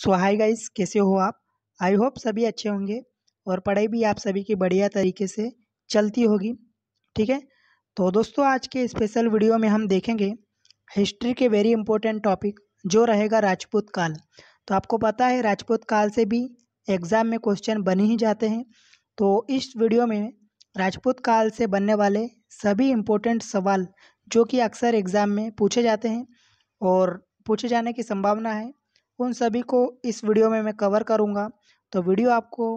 सो hi guys कैसे हो आप आई होप सभी अच्छे होंगे और पढ़ाई भी आप सभी की बढ़िया तरीके से चलती होगी ठीक है तो दोस्तों आज के स्पेशल वीडियो में हम देखेंगे हिस्ट्री के वेरी इंपॉर्टेंट टॉपिक जो रहेगा राजपूत काल तो आपको पता है राजपूत काल से भी एग्ज़ाम में क्वेश्चन बने ही जाते हैं तो इस वीडियो में राजपूत काल से बनने वाले सभी इम्पोर्टेंट सवाल जो कि अक्सर एग्ज़ाम में पूछे जाते हैं और पूछे जाने की संभावना है उन सभी को इस वीडियो में मैं कवर करूँगा तो वीडियो आपको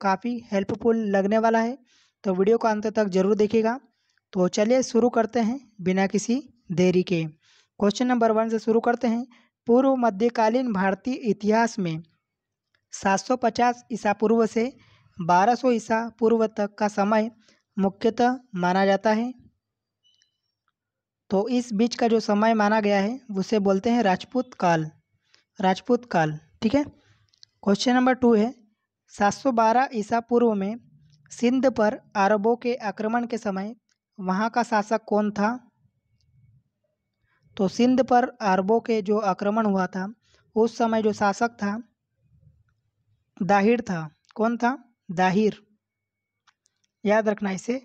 काफ़ी हेल्पफुल लगने वाला है तो वीडियो को अंत तक जरूर देखिएगा तो चलिए शुरू करते हैं बिना किसी देरी के क्वेश्चन नंबर वन से शुरू करते हैं पूर्व मध्यकालीन भारतीय इतिहास में 750 ईसा पूर्व से 1200 ईसा पूर्व तक का समय मुख्यतः माना जाता है तो इस बीच का जो समय माना गया है उसे बोलते हैं राजपूत काल राजपूत काल ठीक है क्वेश्चन नंबर टू है 712 ईसा पूर्व में सिंध पर अरबों के आक्रमण के समय वहाँ का शासक कौन था तो सिंध पर अरबों के जो आक्रमण हुआ था उस समय जो शासक था दाहिर था कौन था दाहिर याद रखना इसे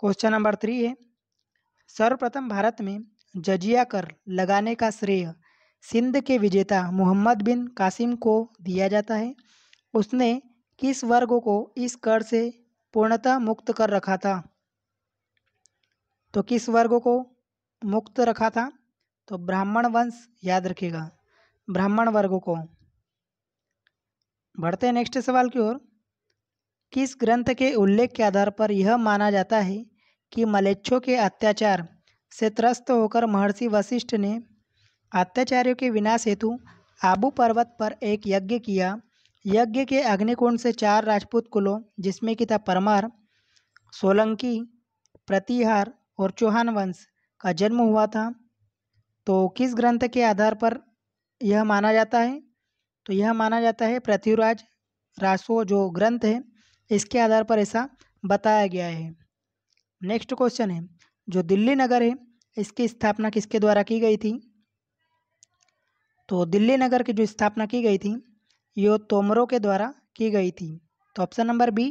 क्वेश्चन नंबर थ्री है सर्वप्रथम भारत में जजिया कर लगाने का श्रेय सिंध के विजेता मोहम्मद बिन कासिम को दिया जाता है उसने किस वर्ग को इस कर से पूर्णतः मुक्त कर रखा था तो किस वर्ग को मुक्त रखा था तो ब्राह्मण वंश याद रखिएगा ब्राह्मण वर्ग को बढ़ते हैं नेक्स्ट सवाल की ओर किस ग्रंथ के उल्लेख के आधार पर यह माना जाता है कि मलेच्छों के अत्याचार से त्रस्त होकर महर्षि वशिष्ठ ने अत्याचार्यों के विनाश हेतु आबू पर्वत पर एक यज्ञ किया यज्ञ के अग्निकोण से चार राजपूत कुलों जिसमें कि था परमार सोलंकी प्रतिहार और चौहान वंश का जन्म हुआ था तो किस ग्रंथ के आधार पर यह माना जाता है तो यह माना जाता है पृथ्वीराज रासो जो ग्रंथ है इसके आधार पर ऐसा बताया गया है नेक्स्ट क्वेश्चन है जो दिल्ली नगर है इसकी स्थापना किसके द्वारा की गई थी तो दिल्ली नगर की जो स्थापना की गई थी यो तोमरों के द्वारा की गई थी तो ऑप्शन नंबर बी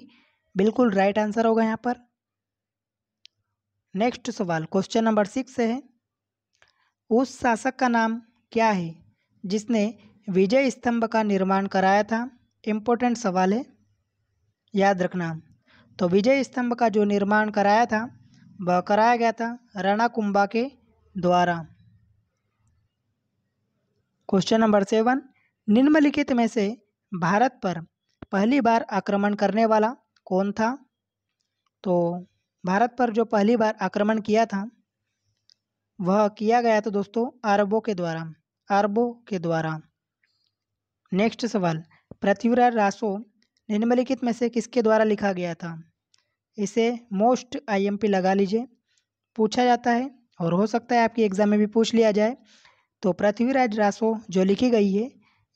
बिल्कुल राइट आंसर होगा यहाँ पर नेक्स्ट सवाल क्वेश्चन नंबर सिक्स है उस शासक का नाम क्या है जिसने विजय स्तंभ का निर्माण कराया था इम्पोर्टेंट सवाल है याद रखना तो विजय स्तंभ का जो निर्माण कराया था वह कराया गया था राणा कुंभा के द्वारा क्वेश्चन नंबर सेवन निम्नलिखित में से भारत पर पहली बार आक्रमण करने वाला कौन था तो भारत पर जो पहली बार आक्रमण किया था वह किया गया था दोस्तों अरबों के द्वारा अरबों के द्वारा नेक्स्ट सवाल पृथ्वीराज रासो निम्नलिखित में से किसके द्वारा लिखा गया था इसे मोस्ट आईएमपी लगा लीजिए पूछा जाता है और हो सकता है आपके एग्ज़ाम में भी पूछ लिया जाए तो पृथ्वीराज रासो जो लिखी गई है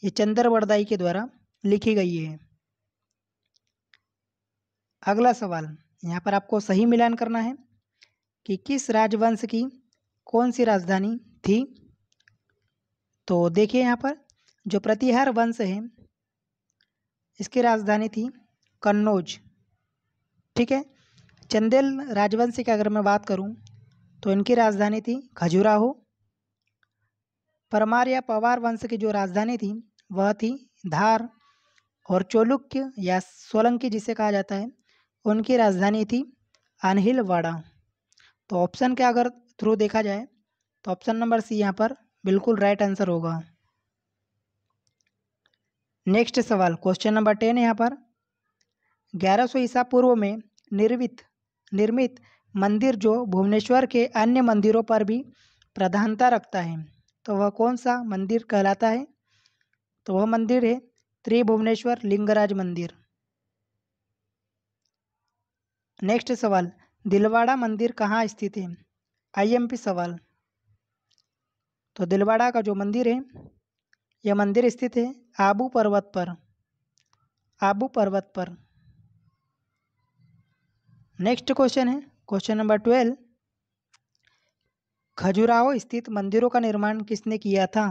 ये चंद्र वरदाई के द्वारा लिखी गई है अगला सवाल यहाँ पर आपको सही मिलान करना है कि किस राजवंश की कौन सी राजधानी थी तो देखिए यहाँ पर जो प्रतिहार वंश है इसकी राजधानी थी कन्नौज ठीक है चंदेल राजवंश की अगर मैं बात करूँ तो इनकी राजधानी थी खजुराहो परमार या पवार वंश की जो राजधानी थी वह थी धार और चोलुक्य या सोलंकी जिसे कहा जाता है उनकी राजधानी थी अनहिलवाड़ा तो ऑप्शन के अगर थ्रू देखा जाए तो ऑप्शन नंबर सी यहाँ पर बिल्कुल राइट आंसर होगा नेक्स्ट सवाल क्वेश्चन नंबर टेन यहाँ पर ग्यारह सौ ईसा पूर्व में निर्मित निर्मित मंदिर जो भुवनेश्वर के अन्य मंदिरों पर भी प्रधानता रखता है तो वह कौन सा मंदिर कहलाता है तो वह मंदिर है त्रिभुवनेश्वर लिंगराज मंदिर नेक्स्ट सवाल दिलवाड़ा मंदिर कहाँ स्थित है आईएमपी सवाल तो दिलवाड़ा का जो मंदिर है यह मंदिर स्थित है आबू पर्वत पर आबू पर्वत पर नेक्स्ट क्वेश्चन है क्वेश्चन नंबर ट्वेल्व खजुराहो स्थित मंदिरों का निर्माण किसने किया था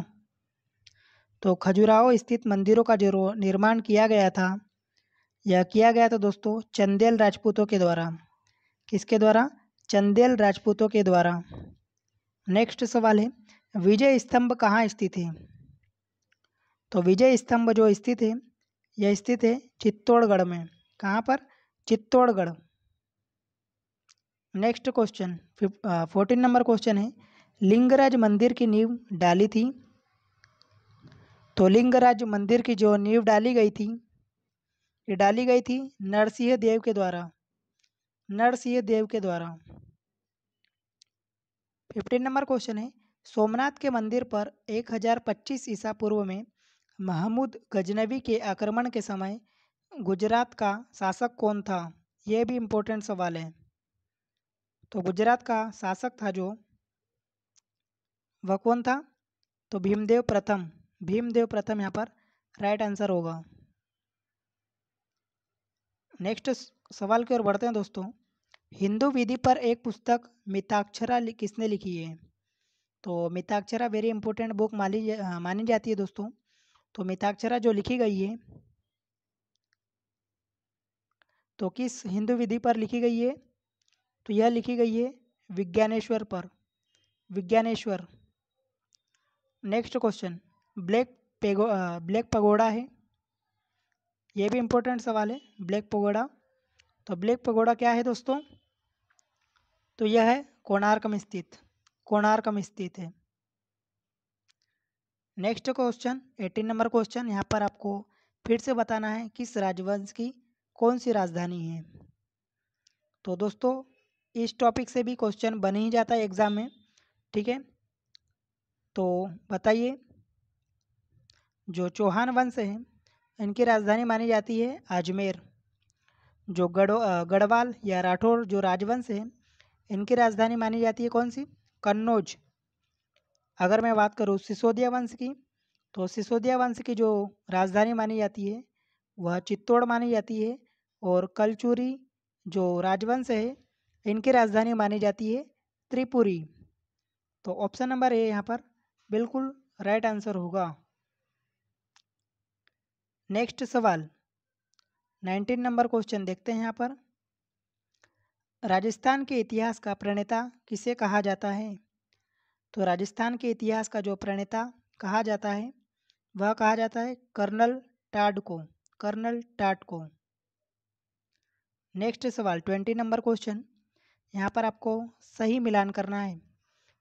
तो खजुराहो स्थित मंदिरों का जो निर्माण किया गया था यह किया गया था दोस्तों चंदेल राजपूतों के द्वारा किसके द्वारा चंदेल राजपूतों के द्वारा नेक्स्ट सवाल है विजय स्तंभ कहाँ स्थित है तो विजय स्तंभ जो स्थित है यह स्थित है चित्तौड़गढ़ में कहाँ पर Chittorgarh next question fourteen number question है लिंगराज मंदिर की नींव डाली थी तो लिंगराज मंदिर की जो नींव डाली गई थी ये डाली गई थी नरसिंह देव के द्वारा नरसिंह देव के द्वारा फिफ्टीन नंबर क्वेश्चन है सोमनाथ के मंदिर पर 1025 ईसा पूर्व में महमूद गजनवी के आक्रमण के समय गुजरात का शासक कौन था यह भी इम्पोर्टेंट सवाल है तो गुजरात का शासक था जो वह कौन था तो भीमदेव प्रथम भीमदेव प्रथम यहाँ पर राइट आंसर होगा नेक्स्ट सवाल की ओर बढ़ते हैं दोस्तों हिंदू विधि पर एक पुस्तक मिताक्षरा किसने लिखी है तो मिताक्षरा वेरी इंपॉर्टेंट बुक मानी जा, हाँ, मानी जाती है दोस्तों तो मिताक्षरा जो लिखी गई है तो किस हिंदू विधि पर लिखी गई है तो यह लिखी गई है विज्ञानेश्वर पर विज्ञानेश्वर नेक्स्ट क्वेश्चन ब्लैक पेगो ब्लैक पगोड़ा है यह भी इम्पोर्टेंट सवाल है ब्लैक पगोड़ा तो ब्लैक पगोड़ा क्या है दोस्तों तो यह है कोणार्क में स्थित कोणार्क में स्थित है next question eighteen number question यहाँ पर आपको फिर से बताना है किस राजवंश की कौन सी राजधानी है तो दोस्तों इस टॉपिक से भी क्वेश्चन बन ही जाता है एग्ज़ाम में ठीक है तो बताइए जो चौहान वंश है इनकी राजधानी मानी जाती है अजमेर जो गढ़ गढ़वाल या राठौर जो राजवंश है इनकी राजधानी मानी जाती है कौन सी कन्नौज अगर मैं बात करूँ सिसोदिया वंश की तो सिसोदिया वंश की जो राजधानी मानी जाती है वह चित्तौड़ मानी जाती है और कलचूरी जो राजवंश है इनकी राजधानी मानी जाती है त्रिपुरी तो ऑप्शन नंबर ए यहाँ पर बिल्कुल राइट आंसर होगा नेक्स्ट सवाल नाइनटीन नंबर क्वेश्चन देखते हैं यहाँ पर राजस्थान के इतिहास का प्रणेता किसे कहा जाता है तो राजस्थान के इतिहास का जो प्रणेता कहा जाता है वह कहा जाता है कर्नल टाड को कर्नल टाट को नेक्स्ट सवाल ट्वेंटी नंबर क्वेश्चन यहाँ पर आपको सही मिलान करना है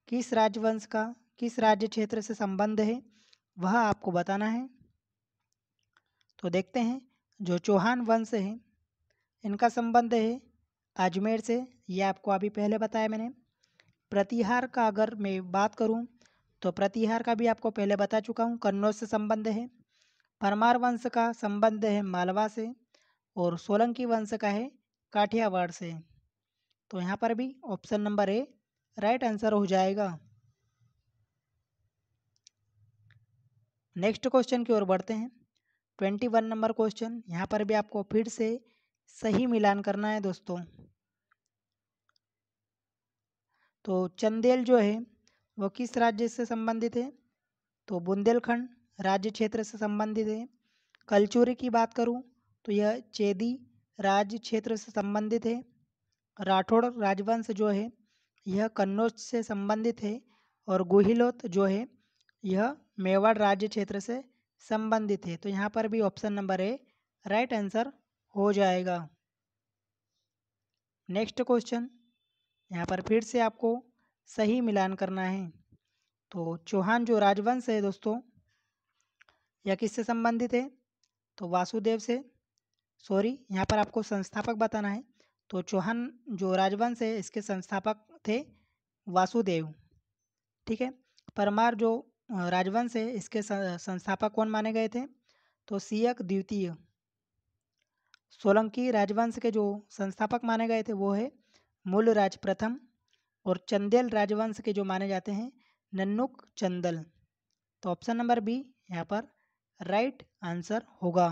किस राजवंश का किस राज्य क्षेत्र से संबंध है वह आपको बताना है तो देखते हैं जो चौहान वंश है इनका संबंध है अजमेर से यह आपको अभी पहले बताया मैंने प्रतिहार का अगर मैं बात करूं तो प्रतिहार का भी आपको पहले बता चुका हूं कन्नौज से संबंध है परमार वंश का संबंध है मालवा से और सोलंकी वंश का है काठियावाड़ से तो यहाँ पर भी option number A right answer हो जाएगा नेक्स्ट क्वेश्चन की ओर बढ़ते हैं ट्वेंटी वन नंबर क्वेश्चन यहाँ पर भी आपको फिर से सही मिलान करना है दोस्तों तो चंदेल जो है वो किस राज्य से संबंधित है तो बुंदेलखंड राज्य क्षेत्र से संबंधित है कलचूरी की बात करूँ तो यह चेदी राज्य क्षेत्र से संबंधित है राठौड़ राजवंश जो है यह कन्नौज से संबंधित है और गुहिलोत जो है यह मेवाड़ राज्य क्षेत्र से संबंधित है तो यहाँ पर भी option number A right answer हो जाएगा नेक्स्ट क्वेश्चन यहाँ पर फिर से आपको सही मिलान करना है तो चौहान जो राजवंश है दोस्तों यह किससे संबंधित है तो वासुदेव से सॉरी यहाँ पर आपको संस्थापक बताना है तो चौहान जो राजवंश है इसके संस्थापक थे वासुदेव ठीक है परमार जो राजवंश है इसके संस्थापक कौन माने गए थे तो सीयक द्वितीय सोलंकी राजवंश के जो संस्थापक माने गए थे वो है मूल राज प्रथम और चंदेल राजवंश के जो माने जाते हैं नन्नुक चंदल तो ऑप्शन नंबर बी यहाँ पर राइट आंसर होगा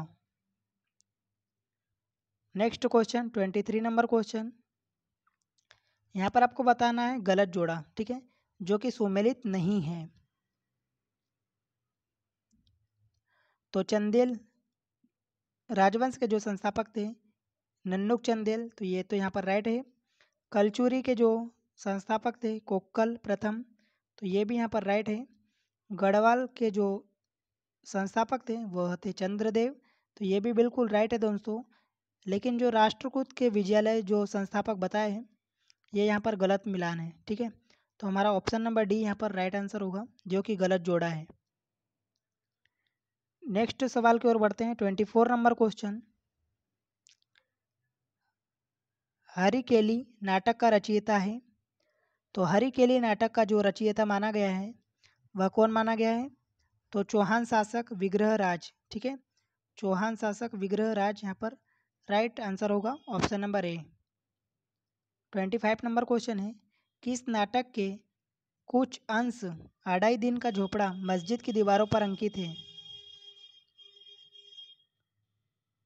next question twenty three number question यहाँ पर आपको बताना है गलत जोड़ा ठीक है जो कि सुमेलित नहीं है तो चंदेल राजवंश के जो संस्थापक थे नन्नुक चंदेल तो ये तो यहाँ पर राइट है कलचूरी के जो संस्थापक थे कोक्कल प्रथम तो ये भी यहाँ पर राइट है गढ़वाल के जो संस्थापक थे वह थे चंद्रदेव तो ये भी बिल्कुल राइट है दोस्तों लेकिन जो राष्ट्रकूट के विद्यालय जो संस्थापक बताए हैं ये यहाँ पर गलत मिलान है ठीक है तो हमारा ऑप्शन नंबर डी यहाँ पर राइट आंसर होगा जो कि गलत जोड़ा है नेक्स्ट सवाल की ओर बढ़ते हैं twenty four number question Harikeli नाटक का रचयिता है तो हरी केली नाटक का जो रचयिता माना गया है वह कौन माना गया है तो चौहान शासक विग्रह राज ठीक है चौहान शासक विग्रह राज यहाँ पर राइट आंसर होगा option number A twenty five number question है किस नाटक के कुछ अंश अढ़ाई दिन का झोपड़ा मस्जिद की दीवारों पर अंकित है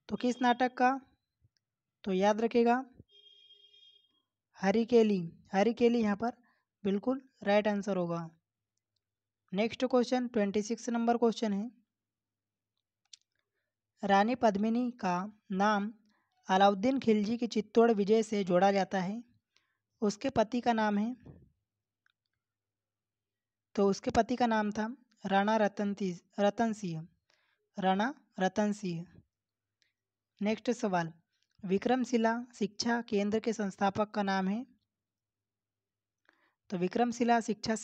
तो किस नाटक का तो याद रखेगा हरी केली हरी केली यहाँ पर बिल्कुल राइट आंसर होगा next question twenty six number question है रानी पद्मिनी का नाम अलाउद्दीन खिलजी की चित्तौड़ विजय से जोड़ा जाता है उसके पति का नाम है तो उसके पति का नाम था राणा रतन रतन सिंह राणा रतन सिंह नेक्स्ट सवाल विक्रमशिला शिक्षा केंद्र के संस्थापक का नाम है तो विक्रमशिला शिक्षा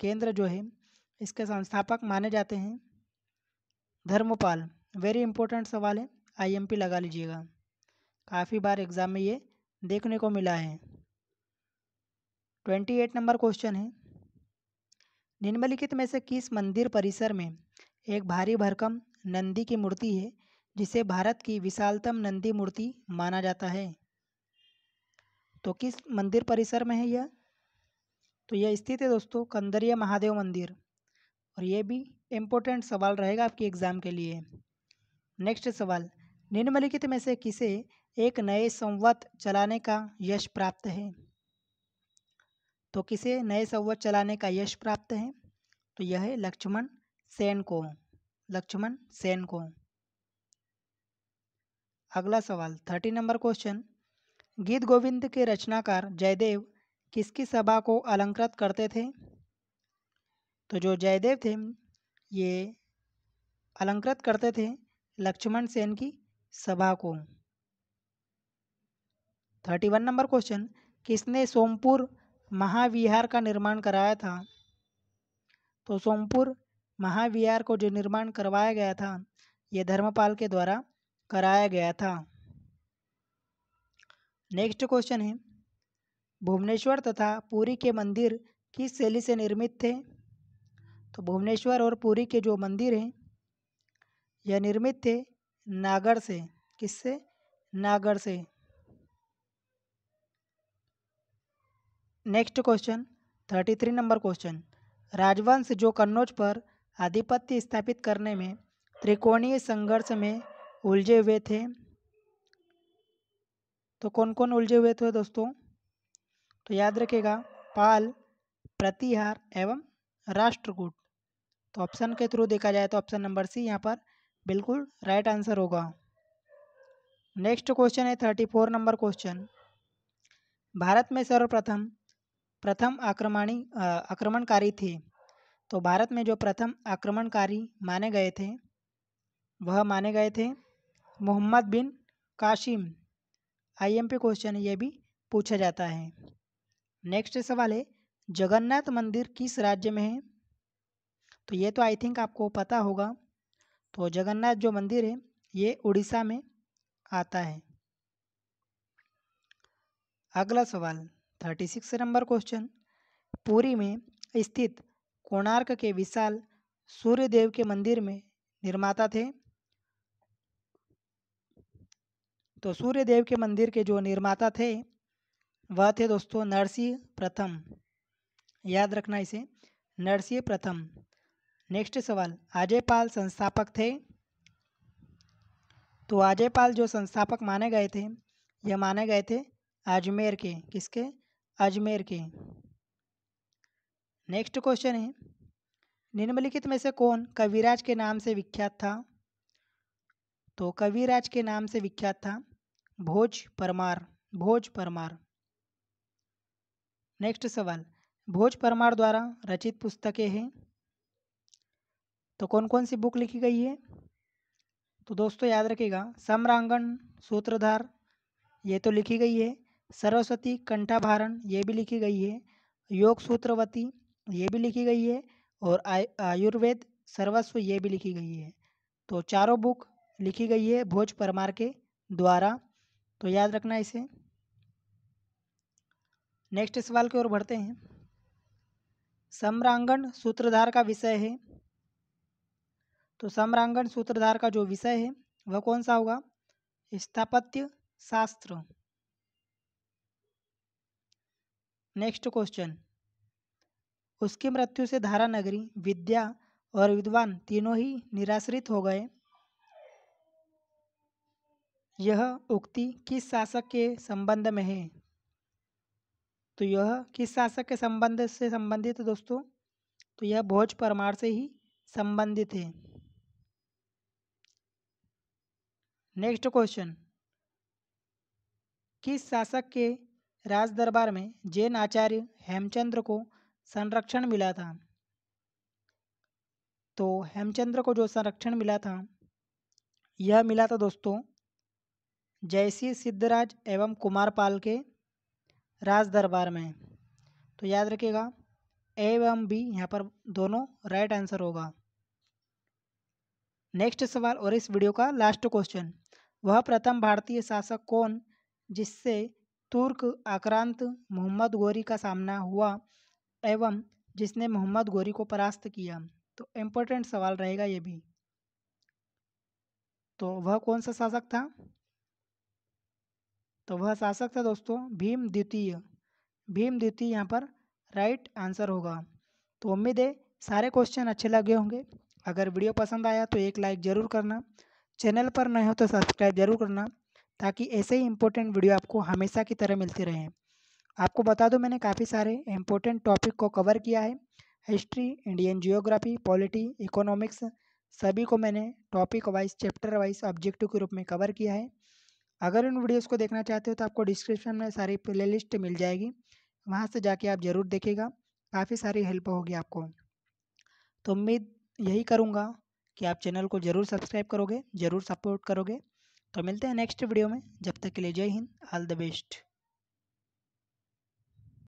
केंद्र जो है इसके संस्थापक माने जाते हैं धर्मपाल वेरी इंपॉर्टेंट सवाल है आईएमपी लगा लीजिएगा काफ़ी बार एग्ज़ाम में ये देखने को मिला है ट्वेंटी एट नंबर क्वेश्चन है निम्नलिखित में से किस मंदिर परिसर में एक भारी भरकम नंदी की मूर्ति है जिसे भारत की विशालतम नंदी मूर्ति माना जाता है तो किस मंदिर परिसर में है यह तो यह स्थित है दोस्तों कंदरिया महादेव मंदिर और ये भी इम्पोर्टेंट सवाल रहेगा आपके एग्ज़ाम के लिए नेक्स्ट सवाल निम्नलिखित में से किसे एक नए संवत चलाने का यश प्राप्त है तो किसे नए संवत चलाने का यश प्राप्त है तो यह है लक्ष्मण सेन को लक्ष्मण सेन को अगला सवाल थर्टी नंबर क्वेश्चन गीत गोविंद के रचनाकार जयदेव किसकी सभा को अलंकृत करते थे तो जो जयदेव थे ये अलंकृत करते थे लक्ष्मण सेन की सभा को थर्टी वन नंबर क्वेश्चन किसने सोमपुर महाविहार का निर्माण कराया था तो सोमपुर महाविहार को जो निर्माण करवाया गया था ये धर्मपाल के द्वारा कराया गया था नेक्स्ट क्वेश्चन है भुवनेश्वर तथा पुरी के मंदिर किस शैली से निर्मित थे तो भुवनेश्वर और पुरी के जो मंदिर हैं यह निर्मित थे नागर से किससे नागर से next question thirty three number question राजवंश जो कन्नौज पर आधिपत्य स्थापित करने में त्रिकोणीय संघर्ष में उलझे हुए थे तो कौन कौन उलझे हुए थे दोस्तों तो याद रखेगा पाल प्रतिहार एवं राष्ट्रकूट तो ऑप्शन के थ्रू देखा जाए तो ऑप्शन नंबर सी यहाँ पर बिल्कुल राइट आंसर होगा नेक्स्ट क्वेश्चन है thirty four number question Bharat में सर्वप्रथम प्रथम आक्रमणी आक्रमणकारी थे तो भारत में जो प्रथम आक्रमणकारी माने गए थे वह माने गए थे मोहम्मद बिन काशिम आईएमपी क्वेश्चन ये भी पूछा जाता है नेक्स्ट सवाल है जगन्नाथ मंदिर किस राज्य में है तो ये तो आई थिंक आपको पता होगा तो जगन्नाथ जो मंदिर है ये उड़ीसा में आता है अगला सवाल thirty six number question Puri में स्थित कोणार्क के विशाल सूर्यदेव के मंदिर में निर्माता थे तो सूर्यदेव के मंदिर के जो निर्माता थे वह थे दोस्तों नरसिंह प्रथम याद रखना इसे नरसिंह प्रथम नेक्स्ट सवाल आजय पाल संस्थापक थे तो अजय पाल जो संस्थापक माने गए थे यह माने गए थे अजमेर के किसके अजमेर के नेक्स्ट क्वेश्चन है निम्नलिखित में से कौन कविराज के नाम से विख्यात था तो कविराज के नाम से विख्यात था भोज परमार भोज परमार नेक्स्ट सवाल भोज परमार द्वारा रचित पुस्तकें हैं तो कौन कौन सी बुक लिखी गई है तो दोस्तों याद रखिएगा सम्रांगण सूत्रधार ये तो लिखी गई है सरस्वती कंठाभारण ये भी लिखी गई है योग सूत्रवती ये भी लिखी गई है और आयुर्वेद सर्वस्व ये भी लिखी गई है तो चारों बुक लिखी गई है भोज परमार के द्वारा तो याद रखना इसे नेक्स्ट सवाल की ओर बढ़ते हैं सम्रांगण सूत्रधार का विषय है तो सम्रांगण सूत्रधार का जो विषय है वह कौन सा होगा स्थापत्य शास्त्र नेक्स्ट क्वेश्चन उसकी मृत्यु से धारा नगरी विद्या और विद्वान तीनों ही निराश्रित हो गए यह उक्ति किस शासक के संबंध में है तो यह किस शासक के संबंध से संबंधित दोस्तों तो यह भोज परमार से ही संबंधित है नेक्स्ट क्वेश्चन किस शासक के राज दरबार में जैन आचार्य हेमचंद्र को संरक्षण मिला था तो हेमचंद्र को जो संरक्षण मिला था यह मिला था दोस्तों जयसी सिद्धराज एवं कुमारपाल के राज दरबार में तो याद रखिएगा एवं बी यहाँ पर दोनों राइट आंसर होगा नेक्स्ट सवाल और इस वीडियो का लास्ट क्वेश्चन वह प्रथम भारतीय शासक कौन जिससे तुर्क आक्रांत मोहम्मद गोरी का सामना हुआ एवं जिसने मोहम्मद गोरी को परास्त किया तो इम्पोर्टेंट सवाल रहेगा ये भी तो वह कौन सा शासक था तो वह शासक था दोस्तों भीम द्वितीय भीम द्वितीय यहाँ पर राइट आंसर होगा तो उम्मीद है सारे क्वेश्चन अच्छे लगे होंगे अगर वीडियो पसंद आया तो एक लाइक ज़रूर करना चैनल पर नए हो तो सब्सक्राइब जरूर करना ताकि ऐसे ही इम्पोर्टेंट वीडियो आपको हमेशा की तरह मिलते रहें आपको बता दूं मैंने काफ़ी सारे इम्पोर्टेंट टॉपिक को कवर किया है history Indian geography polity economics सभी को मैंने topic wise chapter wise objective के रूप में कवर किया है अगर उन वीडियोज़ को देखना चाहते हो तो आपको डिस्क्रिप्शन में सारी प्ले मिल जाएगी वहाँ से जाके आप ज़रूर देखेगा काफ़ी सारी हेल्प होगी आपको तो उम्मीद यही करूँगा कि आप चैनल को ज़रूर सब्सक्राइब करोगे ज़रूर सपोर्ट करोगे तो मिलते हैं नेक्स्ट वीडियो में जब तक के लिए जय हिंद ऑल द बेस्ट